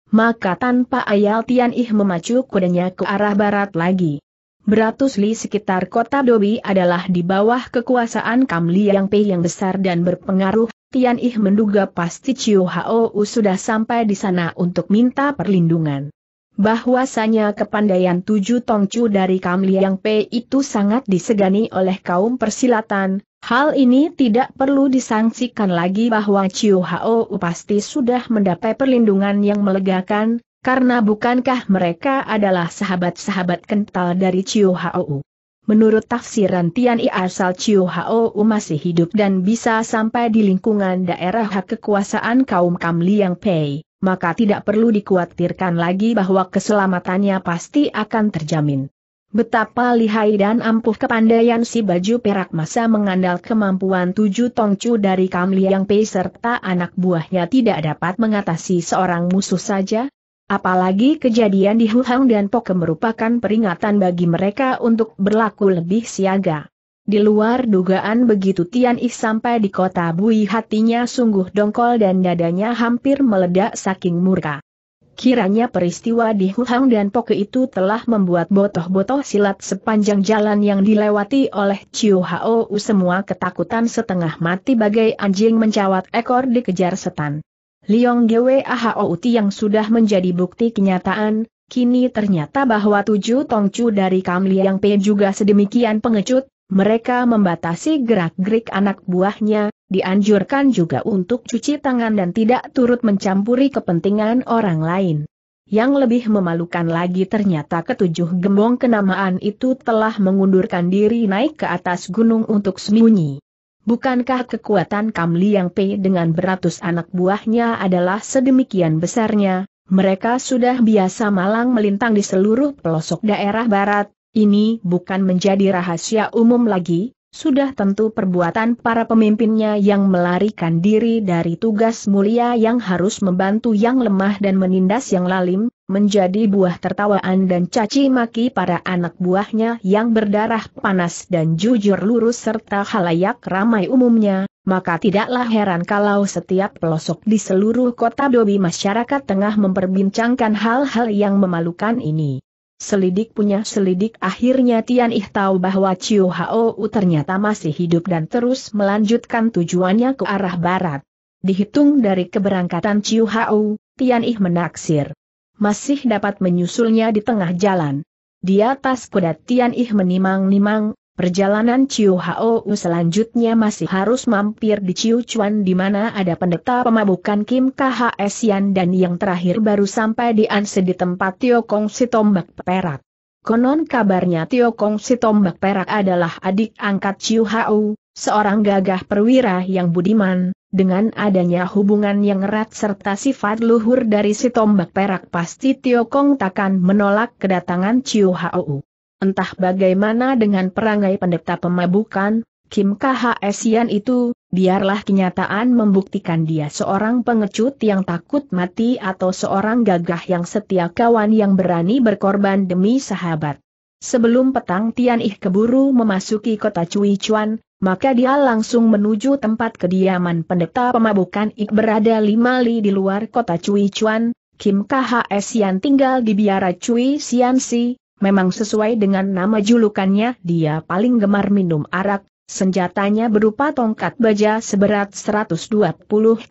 Maka tanpa ayal Tian Ih memacu kudanya ke arah barat lagi. Beratus li sekitar kota Dobi adalah di bawah kekuasaan Kam Liang Pei yang besar dan berpengaruh. Tian Ih menduga pasti Chiu Hao sudah sampai di sana untuk minta perlindungan. Bahwasanya kepandaian tujuh tongcu dari Kam Liang Pei itu sangat disegani oleh kaum persilatan, Hal ini tidak perlu disangsikan lagi bahwa Chiu Hao pasti sudah mendapat perlindungan yang melegakan, karena bukankah mereka adalah sahabat-sahabat kental dari Chiu Hao. Menurut tafsiran Tian I asal Chiu Hao masih hidup dan bisa sampai di lingkungan daerah hak kekuasaan kaum Kam Liang Pei, maka tidak perlu dikhawatirkan lagi bahwa keselamatannya pasti akan terjamin. Betapa lihai dan ampuh kepandaian si baju perak masa mengandal kemampuan tujuh tongcu dari Kam Liang Pei serta anak buahnya tidak dapat mengatasi seorang musuh saja? Apalagi kejadian di Huhang dan Poke merupakan peringatan bagi mereka untuk berlaku lebih siaga. Di luar dugaan begitu Tian Ih sampai di kota Bui hatinya sungguh dongkol dan dadanya hampir meledak saking murka. Kiranya peristiwa di Huhang dan Poke itu telah membuat botoh-botoh silat sepanjang jalan yang dilewati oleh Chiu Hao semua ketakutan setengah mati bagai anjing mencawat ekor dikejar setan. Liong Gwe Ahao Uti yang sudah menjadi bukti kenyataan, kini ternyata bahwa tujuh tongcu dari Kam Liang Pei juga sedemikian pengecut, mereka membatasi gerak-gerik anak buahnya, dianjurkan juga untuk cuci tangan dan tidak turut mencampuri kepentingan orang lain. Yang lebih memalukan lagi ternyata ketujuh gembong kenamaan itu telah mengundurkan diri naik ke atas gunung untuk sembunyi. Bukankah kekuatan Kamli yang P dengan beratus anak buahnya adalah sedemikian besarnya, mereka sudah biasa malang melintang di seluruh pelosok daerah barat, ini bukan menjadi rahasia umum lagi, sudah tentu perbuatan para pemimpinnya yang melarikan diri dari tugas mulia yang harus membantu yang lemah dan menindas yang lalim, menjadi buah tertawaan dan caci maki para anak buahnya yang berdarah panas dan jujur lurus serta halayak ramai umumnya, maka tidaklah heran kalau setiap pelosok di seluruh kota Dobi masyarakat tengah memperbincangkan hal-hal yang memalukan ini. Selidik punya selidik akhirnya Tian Ih tahu bahwa Chiu Hao ternyata masih hidup dan terus melanjutkan tujuannya ke arah barat. Dihitung dari keberangkatan Chiu Hao, Tian Ih menaksir. Masih dapat menyusulnya di tengah jalan. Di atas kuda Tian Ih menimang-nimang, Perjalanan Chiu Hou selanjutnya masih harus mampir di Chiu Chuan di mana ada pendeta pemabukan Kim KHS Yan dan yang terakhir baru sampai di Anse di tempat Tio Kong si tombak perak. Konon kabarnya Tio Kong si tombak perak adalah adik angkat Chiu Hou, seorang gagah perwira yang budiman, dengan adanya hubungan yang erat serta sifat luhur dari si tombak perak pasti Tio Kong takkan menolak kedatangan Chiu Hou. Entah bagaimana dengan perangai pendeta pemabukan, Kim Khsian itu, biarlah kenyataan membuktikan dia seorang pengecut yang takut mati atau seorang gagah yang setia kawan yang berani berkorban demi sahabat. Sebelum petang Tian Ih keburu memasuki kota Cui Chuan, maka dia langsung menuju tempat kediaman pendeta pemabukan Ik berada lima li di luar kota Cui Chuan, Kim Khsian tinggal di biara Cui Sian Si. Memang sesuai dengan nama julukannya, dia paling gemar minum arak, senjatanya berupa tongkat baja seberat 120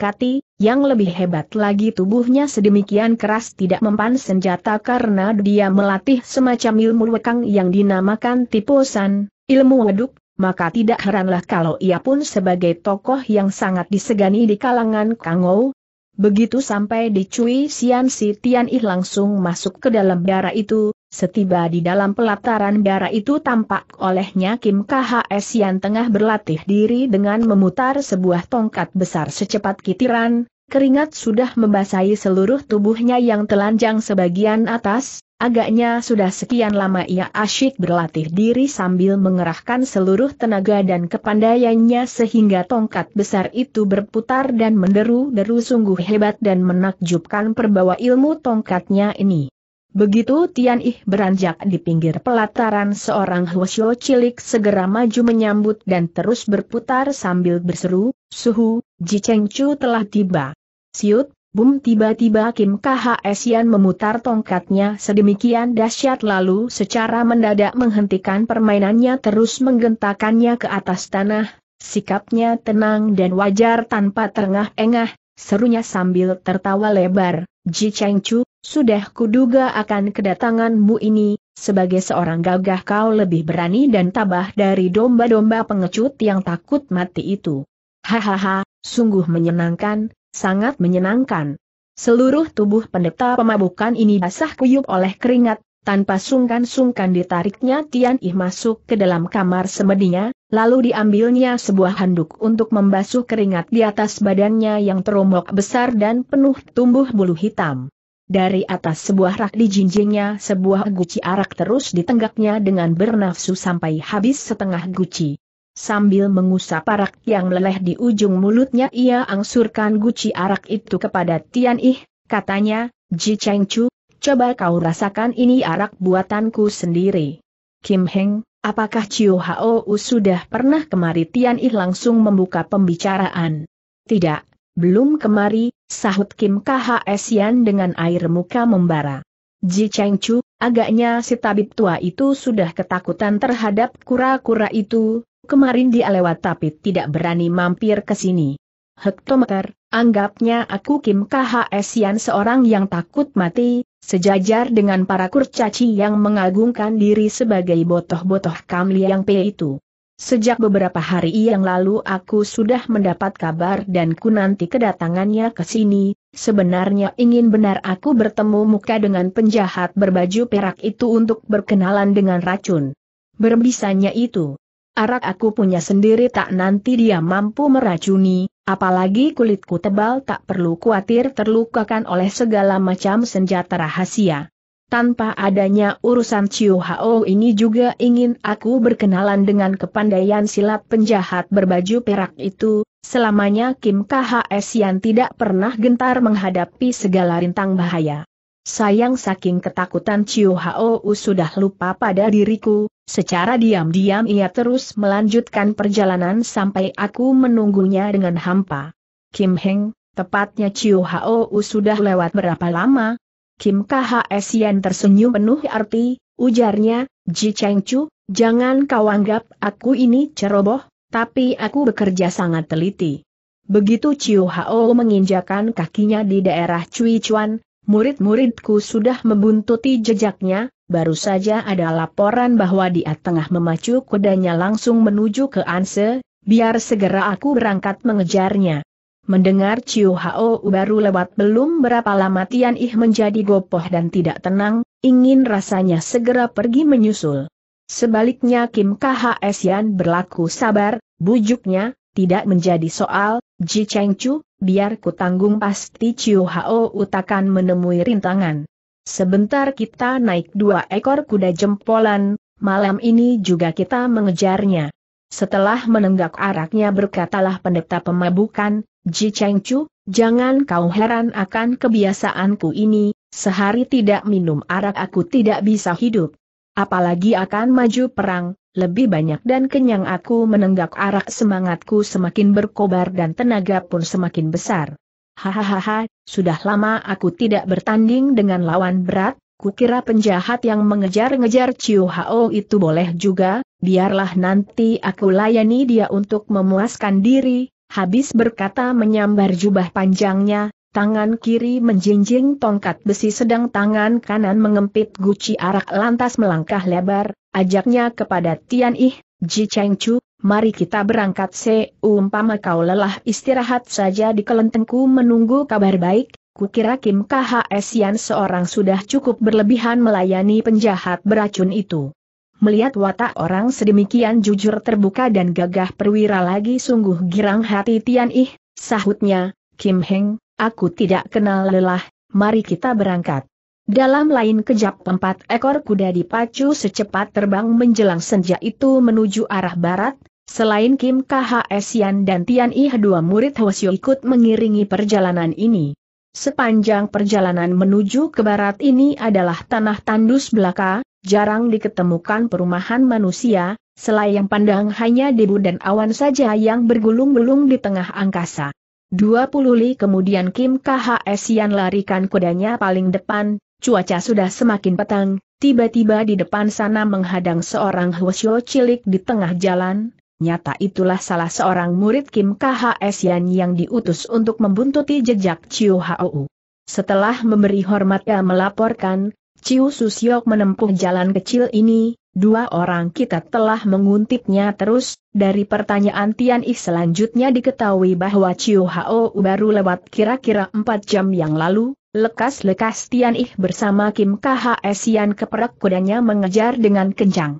kati, yang lebih hebat lagi tubuhnya sedemikian keras tidak mempan senjata karena dia melatih semacam ilmu wekang yang dinamakan tipusan, ilmu weduk, maka tidak heranlah kalau ia pun sebagai tokoh yang sangat disegani di kalangan Kangou, Begitu sampai di Cui Sian Si Tian Ih langsung masuk ke dalam darah itu, Setiba di dalam pelataran darah itu tampak olehnya Kim KHS yang tengah berlatih diri dengan memutar sebuah tongkat besar secepat kitiran, keringat sudah membasahi seluruh tubuhnya yang telanjang sebagian atas, agaknya sudah sekian lama ia asyik berlatih diri sambil mengerahkan seluruh tenaga dan kepandaiannya sehingga tongkat besar itu berputar dan menderu-deru sungguh hebat dan menakjubkan perbawa ilmu tongkatnya ini. Begitu Tian Ih beranjak di pinggir pelataran seorang Huosyo cilik segera maju menyambut dan terus berputar sambil berseru, Suhu, Ji Cheng Chu telah tiba. Siut, bum tiba-tiba Kim KHS Yan memutar tongkatnya sedemikian dahsyat lalu secara mendadak menghentikan permainannya terus menggentakannya ke atas tanah, sikapnya tenang dan wajar tanpa terengah-engah, serunya sambil tertawa lebar, Ji Cheng Chu, sudah kuduga akan kedatanganmu ini, sebagai seorang gagah kau lebih berani dan tabah dari domba-domba pengecut yang takut mati itu. Hahaha, sungguh menyenangkan, sangat menyenangkan. Seluruh tubuh pendeta pemabukan ini basah kuyup oleh keringat, tanpa sungkan-sungkan ditariknya Tian Ih masuk ke dalam kamar semedinya, lalu diambilnya sebuah handuk untuk membasuh keringat di atas badannya yang terombok besar dan penuh tumbuh bulu hitam. Dari atas sebuah rak di jinjingnya sebuah guci arak terus ditenggaknya dengan bernafsu sampai habis setengah guci. Sambil mengusap arak yang meleleh di ujung mulutnya ia angsurkan guci arak itu kepada Tian Ih, katanya, Ji Cheng Chu, coba kau rasakan ini arak buatanku sendiri. Kim Heng, apakah Chiu Hao sudah pernah kemari Tian Ih langsung membuka pembicaraan? Tidak, belum kemari, sahut Kim KHS Yan dengan air muka membara. Ji Cheng Chu, agaknya si tabib tua itu sudah ketakutan terhadap kura-kura itu, kemarin dia lewat tapi tidak berani mampir ke sini. Hektometer, anggapnya aku Kim KHS Yan seorang yang takut mati, sejajar dengan para kurcaci yang mengagungkan diri sebagai botoh-botoh kamli yang Pe itu. Sejak beberapa hari yang lalu aku sudah mendapat kabar dan ku nanti kedatangannya ke sini, sebenarnya ingin benar aku bertemu muka dengan penjahat berbaju perak itu untuk berkenalan dengan racun. Berbisanya itu. Arak aku punya sendiri tak nanti dia mampu meracuni, apalagi kulitku tebal tak perlu khawatir terlukakan oleh segala macam senjata rahasia tanpa adanya urusan Chiu Hao ini juga ingin aku berkenalan dengan kepandaian silat penjahat berbaju perak itu, selamanya Kim KHS yang tidak pernah gentar menghadapi segala rintang bahaya. Sayang saking ketakutan Chiu Hao sudah lupa pada diriku, secara diam-diam ia terus melanjutkan perjalanan sampai aku menunggunya dengan hampa. Kim Heng, tepatnya Chiu Hao sudah lewat berapa lama, Kim KHS tersenyum penuh arti, ujarnya, Ji Cheng Chu, jangan kau anggap aku ini ceroboh, tapi aku bekerja sangat teliti. Begitu Chiu Hao menginjakan kakinya di daerah Cui Chuan, murid-muridku sudah membuntuti jejaknya, baru saja ada laporan bahwa dia tengah memacu kudanya langsung menuju ke Anse, biar segera aku berangkat mengejarnya. Mendengar Chiu Hao baru lewat belum berapa lama Tian Ih menjadi gopoh dan tidak tenang, ingin rasanya segera pergi menyusul. Sebaliknya Kim KHS Yan berlaku sabar, bujuknya, tidak menjadi soal, Ji Cheng Chu, biar ku tanggung pasti Chiu Hao utakan menemui rintangan. Sebentar kita naik dua ekor kuda jempolan, malam ini juga kita mengejarnya. Setelah menenggak araknya berkatalah pendeta pemabukan, Ji Chu, jangan kau heran akan kebiasaanku ini, sehari tidak minum arak aku tidak bisa hidup. Apalagi akan maju perang, lebih banyak dan kenyang aku menenggak arak semangatku semakin berkobar dan tenaga pun semakin besar. Hahaha, sudah lama aku tidak bertanding dengan lawan berat, Kukira penjahat yang mengejar-ngejar Chiu Hao itu boleh juga, biarlah nanti aku layani dia untuk memuaskan diri, Habis berkata menyambar jubah panjangnya, tangan kiri menjinjing tongkat besi sedang tangan kanan mengempit guci arak lantas melangkah lebar, ajaknya kepada Tian Ih, Ji Cheng Chu, mari kita berangkat se, kau lelah istirahat saja di kelentengku menunggu kabar baik, kukira Kim KHS Yan seorang sudah cukup berlebihan melayani penjahat beracun itu. Melihat watak orang sedemikian jujur terbuka dan gagah perwira lagi sungguh girang hati Tian Ih, sahutnya, Kim Heng, aku tidak kenal lelah, mari kita berangkat. Dalam lain kejap empat ekor kuda dipacu secepat terbang menjelang senja itu menuju arah barat, Selain Kim K.H. Sian dan Tian Ih dua murid Hwasyo ikut mengiringi perjalanan ini. Sepanjang perjalanan menuju ke barat ini adalah tanah tandus belaka, jarang diketemukan perumahan manusia, yang pandang hanya debu dan awan saja yang bergulung-gulung di tengah angkasa. 20 li kemudian Kim KHS yang larikan kudanya paling depan, cuaca sudah semakin petang, tiba-tiba di depan sana menghadang seorang Hwasyo cilik di tengah jalan, nyata itulah salah seorang murid Kim KHS Yan yang diutus untuk membuntuti jejak Chiu Hau. Setelah memberi hormat ia melaporkan, Ciu Susiok menempuh jalan kecil ini, dua orang kita telah menguntitnya terus, dari pertanyaan Tian Ih selanjutnya diketahui bahwa Ciu Hao baru lewat kira-kira 4 jam yang lalu, lekas-lekas Tian Ih bersama Kim KHS Yan keperak kudanya mengejar dengan kencang.